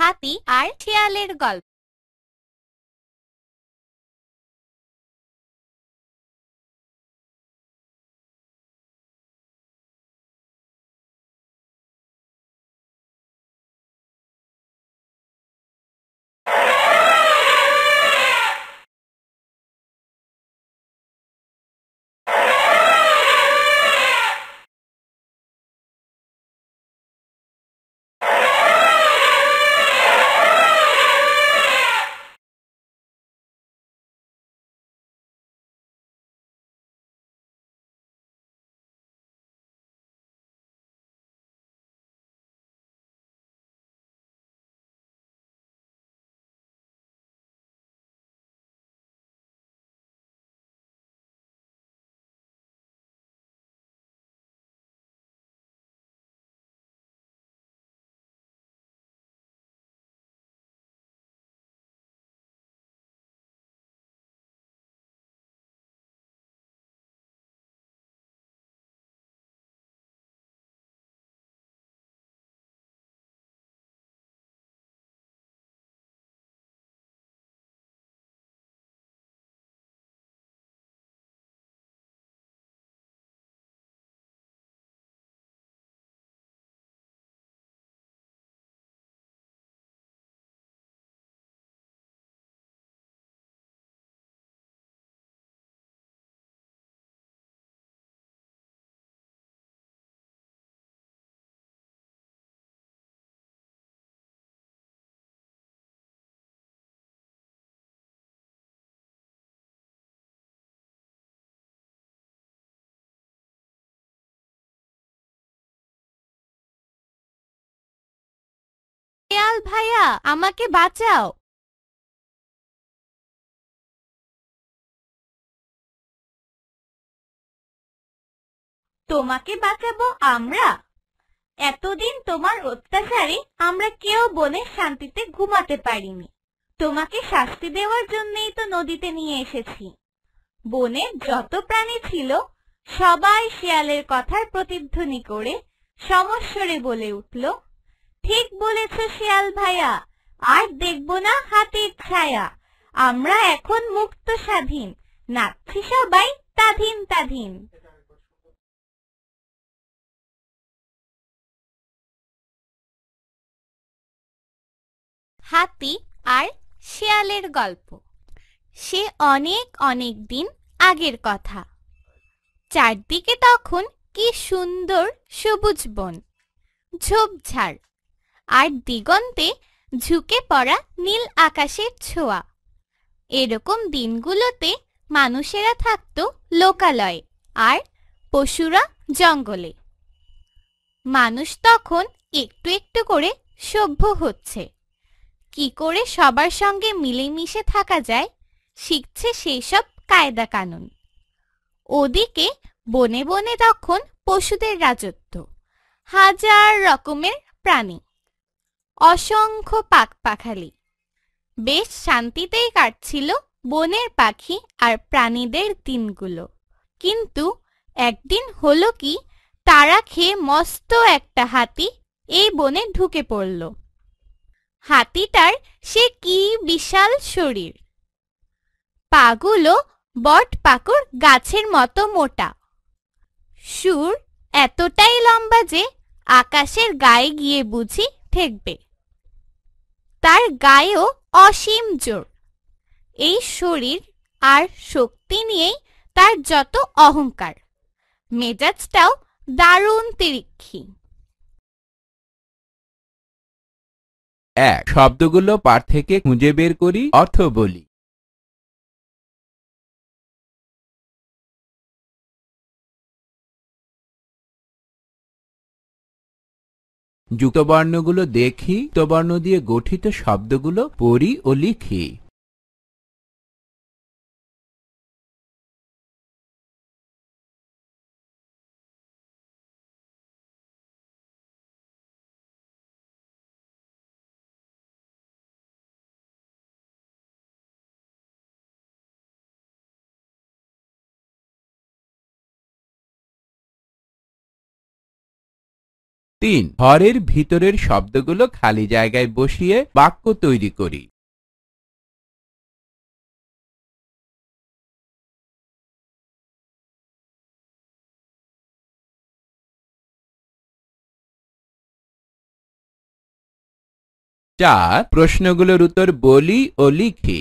হাতি আর শিয়ালের গল্প গোপাল ভাইয়া আমাকে বাঁচাও তোমাকে বাঁচাবো আমরা এতদিন তোমার অত্যাচারে আমরা কেউ বনে শান্তিতে ঘুমাতে পারিনি তোমাকে শাস্তি দেওয়ার জন্যই তো নদীতে নিয়ে এসেছি বনে যত প্রাণী ছিল সবাই শিয়ালের কথার প্রতিধ্বনি করে সমস্বরে বলে উঠল ঠিক বলেছে শিয়াল ভাইয়া আর দেখব না হাতির ছায়া আমরা এখন মুক্ত স্বাধীন নাচছি সবাই তাধীন তাধীন হাতি আর শেয়ালের গল্প সে অনেক অনেক দিন আগের কথা চারদিকে তখন কি সুন্দর সবুজ বন ঝোপঝাড় আর দিগন্তে ঝুঁকে পড়া নীল আকাশের ছোঁয়া এরকম দিনগুলোতে মানুষেরা থাকত লোকালয়ে আর পশুরা জঙ্গলে মানুষ তখন একটু একটু করে সভ্য হচ্ছে কি করে সবার সঙ্গে মিলেমিশে থাকা যায় শিখছে সেই সব কায়দা কানুন ওদিকে বনে বনে তখন পশুদের রাজত্ব হাজার রকমের প্রাণী অসংখ্য পাক পাখালি বেশ শান্তিতেই কাটছিল বনের পাখি আর প্রাণীদের দিনগুলো কিন্তু একদিন হলো কি তারা খেয়ে মস্ত একটা হাতি এই বনে ঢুকে পড়ল হাতিটার সে কি বিশাল শরীর পাগুলো বট পাকুর গাছের মতো মোটা সুর এতটাই লম্বা যে আকাশের গায়ে গিয়ে বুঝি ঠেকবে তার গায়েও অসীম জোর এই শরীর আর শক্তি নিয়েই তার যত অহংকার মেজাজটাও দারুণ তিরিক্ষী এক শব্দগুলো পার থেকে খুঁজে বের করি অর্থ বলি যুক্তবর্ণগুলো দেখি যুক্তবর্ণ দিয়ে গঠিত শব্দগুলো পড়ি ও লিখি তিন ঘরের ভিতরের শব্দগুলো খালি জায়গায় বসিয়ে বাক্য তৈরি করি চার প্রশ্নগুলোর উত্তর বলি ও লিখি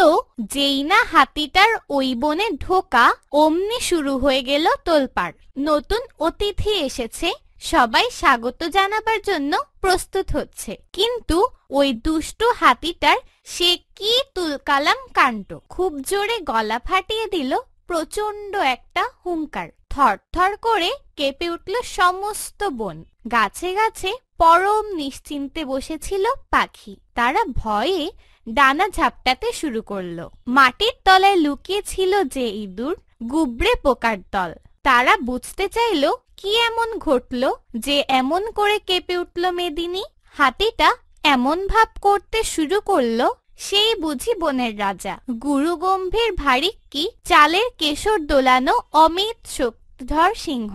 তো যেই না হাতিটার ওই বনে ঢোকা অমনি শুরু হয়ে গেল তোলপাড় নতুন অতিথি এসেছে সবাই স্বাগত জানাবার জন্য প্রস্তুত হচ্ছে কিন্তু ওই দুষ্টু হাতিটার সে কি তুলকালাম কাণ্ড খুব জোরে গলা ফাটিয়ে দিল প্রচন্ড একটা হুঙ্কার থরথর করে কেঁপে উঠল সমস্ত বন গাছে গাছে পরম নিশ্চিন্তে বসেছিল পাখি তারা ভয়ে ডানা ঝাপটাতে শুরু করলো মাটির তলায় লুকিয়ে ছিল যে ইঁদুর গুবড়ে পোকার দল তারা বুঝতে চাইল কি এমন ঘটল যে এমন করে কেঁপে উঠল মেদিনী হাতিটা এমন ভাব করতে শুরু করলো সেই বুঝি বনের রাজা গুরু গম্ভীর ভারিক্কি কি চালের কেশর দোলানো অমিত শক্তিধর সিংহ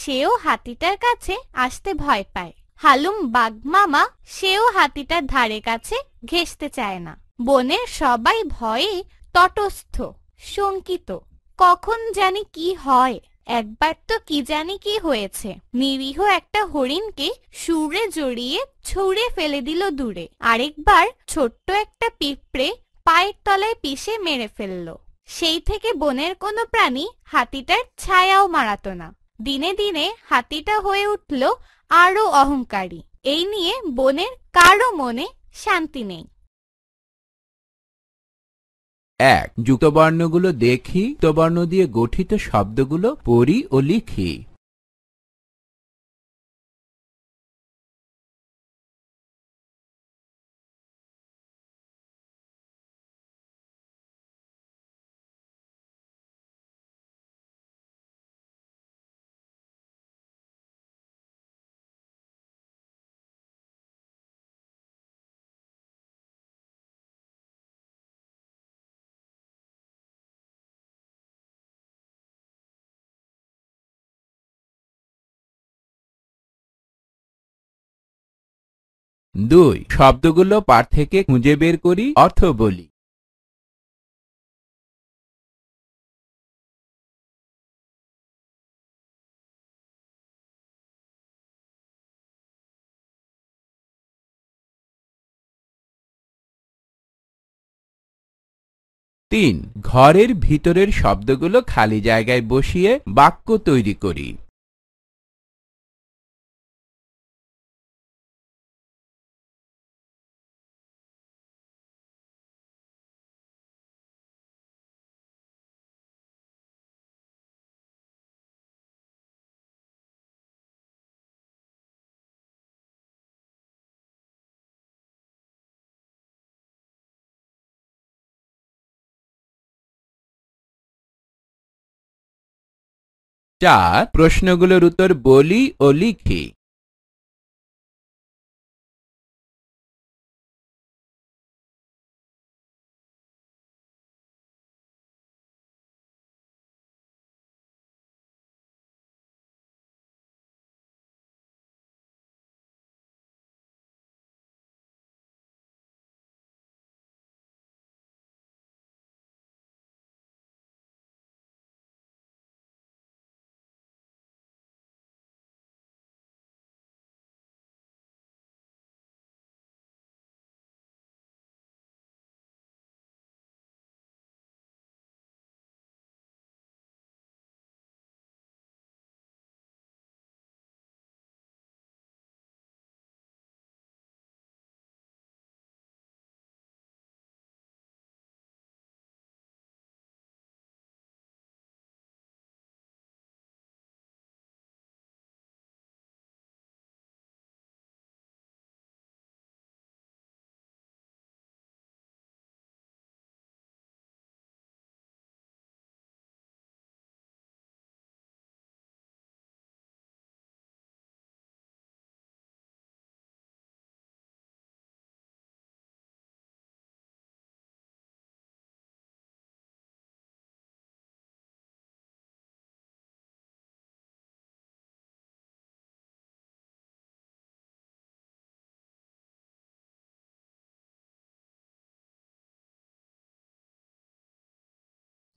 সেও হাতিটার কাছে আসতে ভয় পায় হালুম বাঘ মামা সেও হাতিটার ধারে কাছে ঘেসতে চায় না বনের সবাই ভয়ে তটস্থ শঙ্কিত কখন জানি কি হয় একবার তো কি জানি কি হয়েছে নিরীহ একটা হরিণকে সুরে জড়িয়ে ছুঁড়ে ফেলে দিল দূরে আরেকবার ছোট্ট একটা পিঁপড়ে পায়ের তলায় পিষে মেরে ফেলল সেই থেকে বনের কোনো প্রাণী হাতিটার ছায়াও মারাত না দিনে দিনে হাতিটা হয়ে উঠল আরও অহংকারী এই নিয়ে বনের কারো মনে শান্তি নেই এক যুক্তবর্ণগুলো দেখি যুক্তবর্ণ দিয়ে গঠিত শব্দগুলো পড়ি ও লিখি দুই শব্দগুলো পাঠ থেকে খুঁজে বের করি অর্থ বলি তিন ঘরের ভিতরের শব্দগুলো খালি জায়গায় বসিয়ে বাক্য তৈরি করি じゃあ प्रश्नগুলোর উত্তর বলি ও লিখি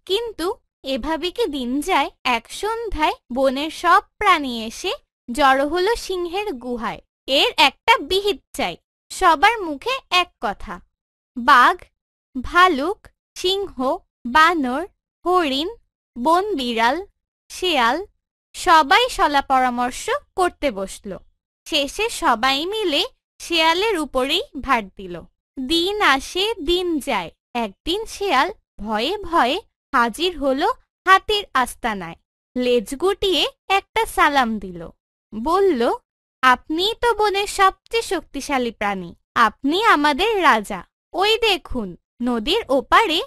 কিন্তু এভাবে কি দিন যায় এক সন্ধ্যায় বনের সব প্রাণী এসে জড়ো হলো সিংহের গুহায় এর একটা বিহিত চাই সবার মুখে এক কথা বাঘ ভালুক সিংহ বানর হরিণ বন বিড়াল শেয়াল সবাই সলা পরামর্শ করতে বসল শেষে সবাই মিলে শেয়ালের উপরেই ভার দিল দিন আসে দিন যায় একদিন শেয়াল ভয়ে ভয়ে হাজির হলো হাতির আস্তানায় লেজ গুটিয়ে একটা সালাম দিল বলল আপনিই তো বনের সবচেয়ে শক্তিশালী প্রাণী আপনি আমাদের রাজা ওই দেখুন নদীর ওপারে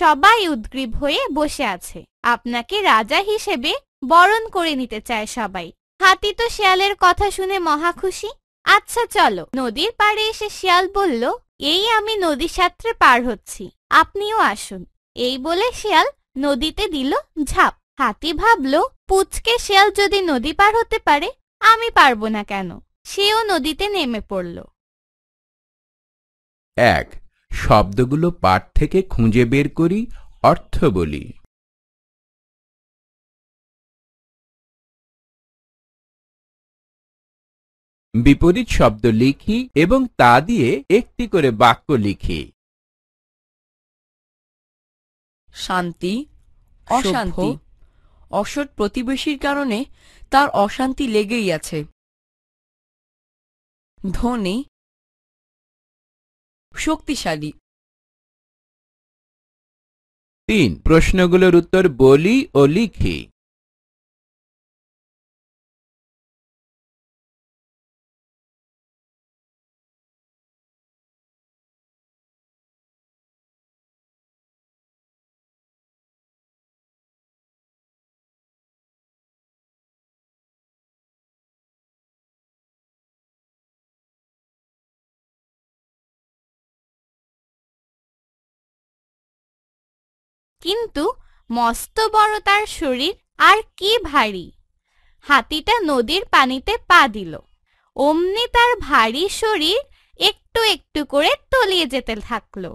সবাই উদ্গ্রীব হয়ে বসে আছে আপনাকে রাজা হিসেবে বরণ করে নিতে চায় সবাই হাতি তো শিয়ালের কথা শুনে মহা খুশি আচ্ছা চলো নদীর পাড়ে এসে শিয়াল বলল এই আমি নদী সাত্রে পার হচ্ছি আপনিও আসুন এই বলে শেয়াল নদীতে দিল ঝাঁপ হাতি ভাবল পুচকে শেয়াল যদি নদী পার হতে পারে আমি পারবো না কেন সেও নদীতে নেমে পড়ল এক শব্দগুলো পাঠ থেকে খুঁজে বের করি অর্থ বলি বিপরীত শব্দ লিখি এবং তা দিয়ে একটি করে বাক্য লিখি শান্তি অশান্তি অসৎ প্রতিবেশীর কারণে তার অশান্তি লেগেই আছে ধনী শক্তিশালী তিন প্রশ্নগুলোর উত্তর বলি ও লিখি কিন্তু মস্ত বড় তার শরীর আর কি ভারী হাতিটা নদীর পানিতে পা দিল অমনি তার ভারী শরীর একটু একটু করে তলিয়ে যেতে থাকলো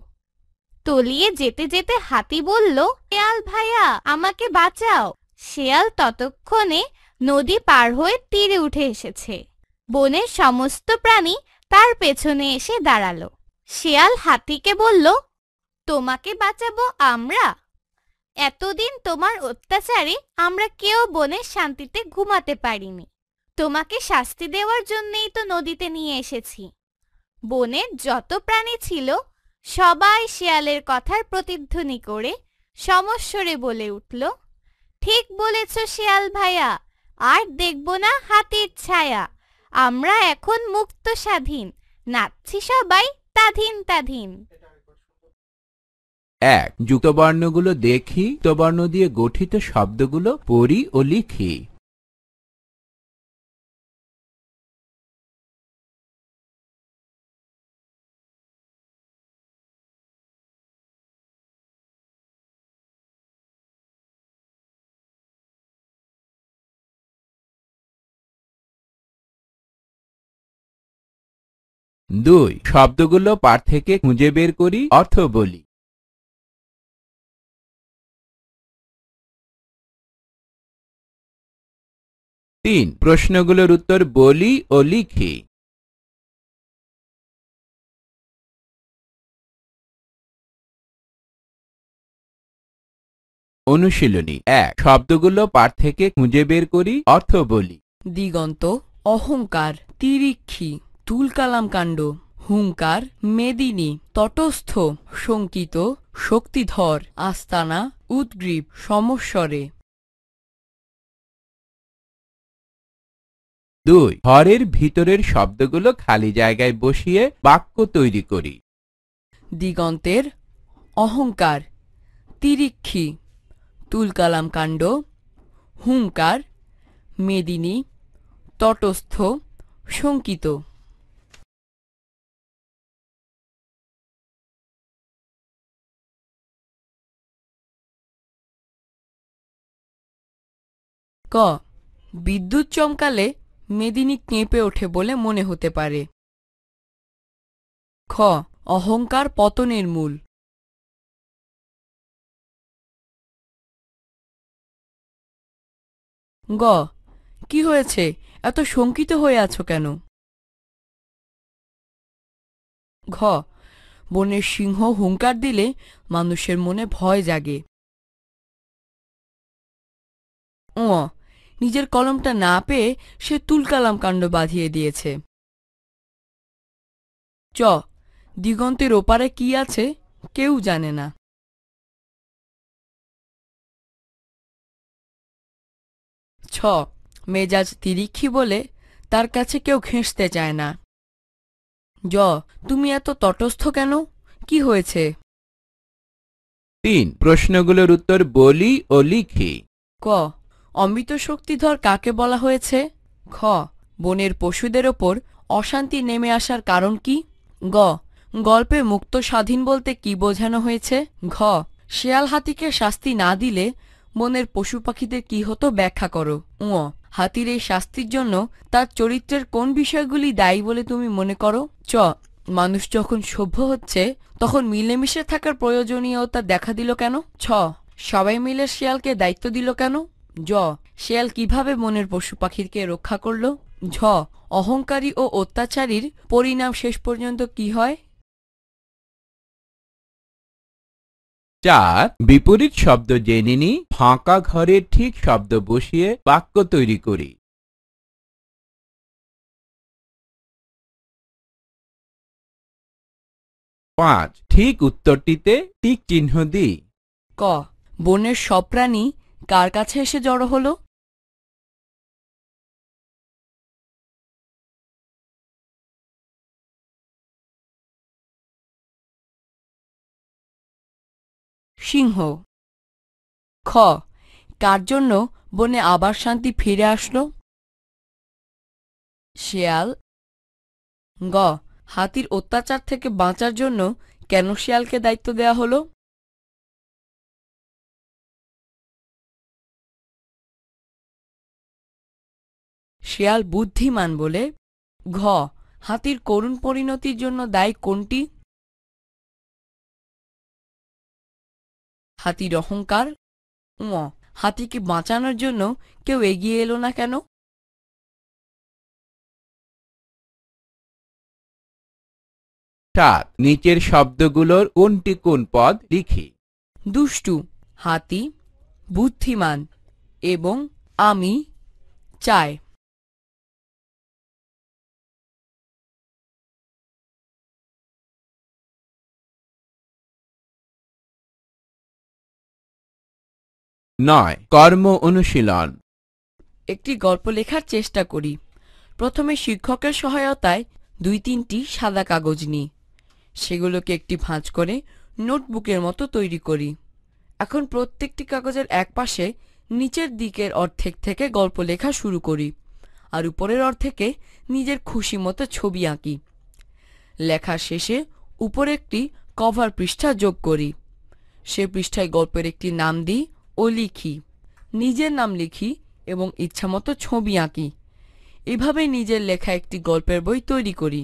তলিয়ে যেতে যেতে হাতি বলল শেয়াল ভাইয়া আমাকে বাঁচাও শেয়াল ততক্ষণে নদী পার হয়ে তীরে উঠে এসেছে বনের সমস্ত প্রাণী তার পেছনে এসে দাঁড়ালো শেয়াল হাতিকে বলল তোমাকে বাঁচাবো আমরা এতদিন তোমার অত্যাচারে আমরা কেউ বনের শান্তিতে ঘুমাতে পারিনি তোমাকে শাস্তি দেওয়ার জন্যেই তো নদীতে নিয়ে এসেছি বনের যত প্রাণী ছিল সবাই শিয়ালের কথার প্রতিধ্বনি করে সমস্বরে বলে উঠল ঠিক বলেছ শিয়াল ভাইয়া আর দেখব না হাতির ছায়া আমরা এখন মুক্ত স্বাধীন নাচ্ছি সবাই তাধীন তাধীন এক যুক্তবর্ণগুলো দেখি যুক্তবর্ণ দিয়ে গঠিত শব্দগুলো পড়ি ও লিখি দুই শব্দগুলো পার থেকে খুঁজে বের করি অর্থ বলি তিন প্রশ্নগুলোর উত্তর বলি ও লিখি অনুশীলনী এক শব্দগুলো পাঠ থেকে খুঁজে বের করি অর্থ বলি দিগন্ত অহংকার তিরিক্ষী তুলকালাম কাণ্ড হুঙ্কার মেদিনী তটস্থ শঙ্কিত শক্তিধর আস্তানা উদ্গ্রীব সমস্বরে দুই ঘরের ভিতরের শব্দগুলো খালি জায়গায় বসিয়ে বাক্য তৈরি করি দিগন্তের অহংকার তিরিক্ষি তুলকালাম কাণ্ড হুঙ্কার মেদিনী তটস্থ শঙ্কিত ক বিদ্যুৎ চমকালে মেদিনী কেঁপে ওঠে বলে মনে হতে পারে খ অহংকার পতনের মূল গ কি হয়েছে এত শঙ্কিত হয়ে আছো কেন ঘ বনের সিংহ হুঙ্কার দিলে মানুষের মনে ভয় জাগে নিজের কলমটা না পেয়ে সে তুলকালাম কাণ্ড বাঁধিয়ে দিয়েছে চ দিগন্তের ওপারে কি আছে কেউ জানে না ছ মেজাজ তিরিক্ষি বলে তার কাছে কেউ ঘেঁষতে চায় না জ তুমি এত তটস্থ কেন কি হয়েছে তিন প্রশ্নগুলোর উত্তর বলি ও লিখি ক অমৃত শক্তিধর কাকে বলা হয়েছে খ বনের পশুদের ওপর অশান্তি নেমে আসার কারণ কি গ গল্পে মুক্ত স্বাধীন বলতে কি বোঝানো হয়েছে ঘ শেয়াল হাতিকে শাস্তি না দিলে বনের পশু পাখিদের কি হতো ব্যাখ্যা করো উঁ হাতির এই শাস্তির জন্য তার চরিত্রের কোন বিষয়গুলি দায়ী বলে তুমি মনে করো চ মানুষ যখন সভ্য হচ্ছে তখন মিলেমিশে থাকার প্রয়োজনীয়তা দেখা দিল কেন ছ সবাই মিলে শিয়ালকে দায়িত্ব দিল কেন জ শেয়াল কিভাবে বনের পশু পাখিকে রক্ষা করল ঝ অহংকারী ও অত্যাচারীর পরিণাম শেষ পর্যন্ত কি হয় চার বিপরীত শব্দ জেনে নি ফাঁকা ঘরে ঠিক শব্দ বসিয়ে বাক্য তৈরি করি পাঁচ ঠিক উত্তরটিতে টিক চিহ্ন দিই ক বনের সব প্রাণী কার কাছে এসে জড়ো হলো সিংহ খ কার জন্য বনে আবার শান্তি ফিরে আসলো শিয়াল গ হাতির অত্যাচার থেকে বাঁচার জন্য কেন শিয়ালকে দায়িত্ব দেয়া হলো শেয়াল বুদ্ধিমান বলে ঘ হাতির করুণ পরিণতির জন্য দায়ী কোনটি হাতির অহংকার ম হাতিকে বাঁচানোর জন্য কেউ এগিয়ে এলো না কেন সাত নিচের শব্দগুলোর কোনটি কোন পদ লিখি দুষ্টু হাতি বুদ্ধিমান এবং আমি চায় নয় কর্ম অনুশীলন একটি গল্প লেখার চেষ্টা করি প্রথমে শিক্ষকের সহায়তায় দুই তিনটি সাদা কাগজ নিই সেগুলোকে একটি ভাঁজ করে নোটবুকের মতো তৈরি করি এখন প্রত্যেকটি কাগজের এক পাশে নিচের দিকের অর্ধেক থেকে গল্প লেখা শুরু করি আর উপরের অর্ধেকে নিজের খুশি মতো ছবি আঁকি লেখা শেষে উপরে একটি কভার পৃষ্ঠা যোগ করি সে পৃষ্ঠায় গল্পের একটি নাম দিই ও লিখি নিজের নাম লিখি এবং ইচ্ছামতো ছবি আঁকি এভাবে নিজের লেখা একটি গল্পের বই তৈরি করি